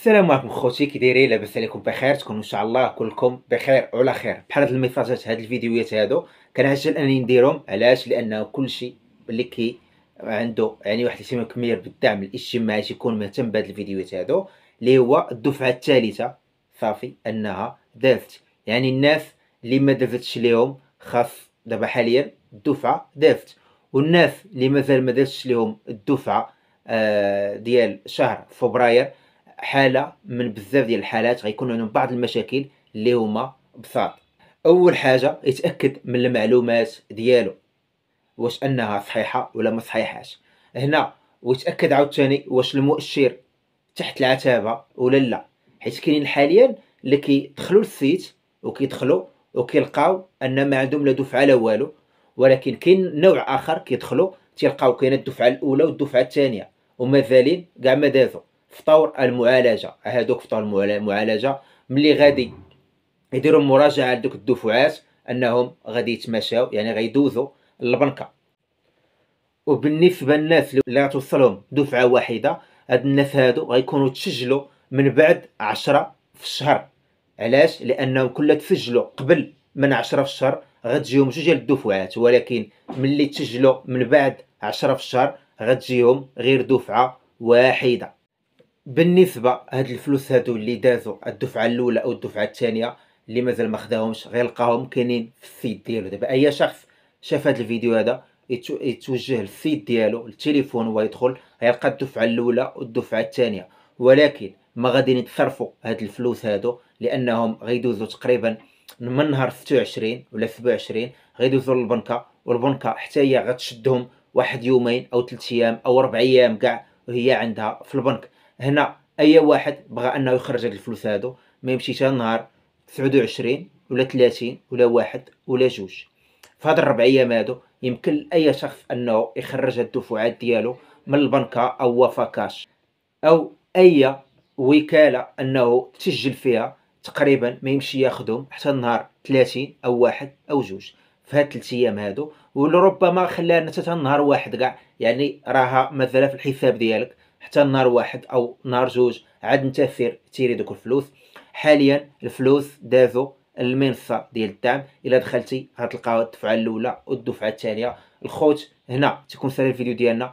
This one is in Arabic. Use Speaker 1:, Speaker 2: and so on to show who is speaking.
Speaker 1: السلام عليكم خوتي كي دايرين لاباس عليكم بخير تكونوا ان شاء الله كلكم بخير وعلى خير بحال هاد الميساجات هاد الفيديوهات هادو كنعجل انني نديرهم علاش لانه كلشي اللي كي عنده يعني واحد الاهتمام كبير بالدعم الاجتماعي تيكون مهتم بهاد الفيديوهات هادو اللي هو الدفعه الثالثه صافي انها دازت يعني الناس اللي ما دازتش ليهم خاص دابا حاليا الدفعه دازت والناس اللي مازال ما دازتش ليهم الدفعه آه ديال شهر فبراير حاله من بزاف ديال الحالات غيكون عندهم بعض المشاكل اللي هما بساط اول حاجه يتاكد من المعلومات ديالو واش انها صحيحه ولا ما صحيحاش هنا ويتاكد عاوتاني واش المؤشر تحت العتابه ولا لا حيت كاينين حاليا اللي كيدخلوا للسيت وكيدخلوا وكيلقاو ان ما عندهم لا دفعه لا والو ولكن كاين نوع اخر كيدخلوا تيلقاو كاينه الدفعه الاولى والدفعه الثانيه ومازالين كاع ما دازوا في طور المعالجه هادوك في طور المعالجه ملي غادي يديروا مراجعه لدوك الدفعات انهم غادي يتمشاو يعني غيدوزوا للبنكه وبالنسبه للناس اللي غتوصلهم دفعه واحده هاد الناس هادو غيكونوا تسجلوا من بعد عشرة في الشهر علاش لانهم كل تسجلوا قبل من عشرة في الشهر غتجيهم جوج ديال الدفعات ولكن ملي تسجلوا من بعد عشرة في الشهر غتجيهم غير دفعه واحده بالنسبه هاد الفلوس هادو اللي دازو الدفعه الاولى او الدفعه الثانيه اللي مازال ما خداهمش غير لقاهم كاينين في السيت ديالو دابا اي شخص شاف هاد الفيديو هذا يتوجه للسيت ديالو التليفون هو يدخل الدفعه الاولى والدفعه الثانيه ولكن ما غاديين يتصرفوا هاد الفلوس هادو لانهم غيدوزو تقريبا من نهار 26 ولا 27 غيدوزو للبنكه والبنكه حتى هي غتشدهم واحد يومين او ثلاث ايام او اربع ايام كاع وهي عندها في البنك هنا اي واحد بغى انه يخرج هاد الفلوس هادو ما يمشيش نهار 29 ولا 30 ولا واحد ولا جوج في هاد الربع ايام هادو يمكن لاي شخص انه يخرج هاد الدفعات ديالو من البنكه او وفا كاش او اي وكاله انه تسجل فيها تقريبا ما يمشي ياخذهم حتى النهار 30 او واحد او جوج في هاد 3 ايام هادو ولربما خلانا حتى نهار واحد كاع يعني راها مازال في الحساب ديالك حتى نهار واحد او نهار جوج عاد انت تيري دوك الفلوس حاليا الفلوس دازو المنصه ديال الدعم الا دخلتي غتلقاو الدفعه الاولى والدفعه الثانيه الخوت هنا تيكون سالي الفيديو ديالنا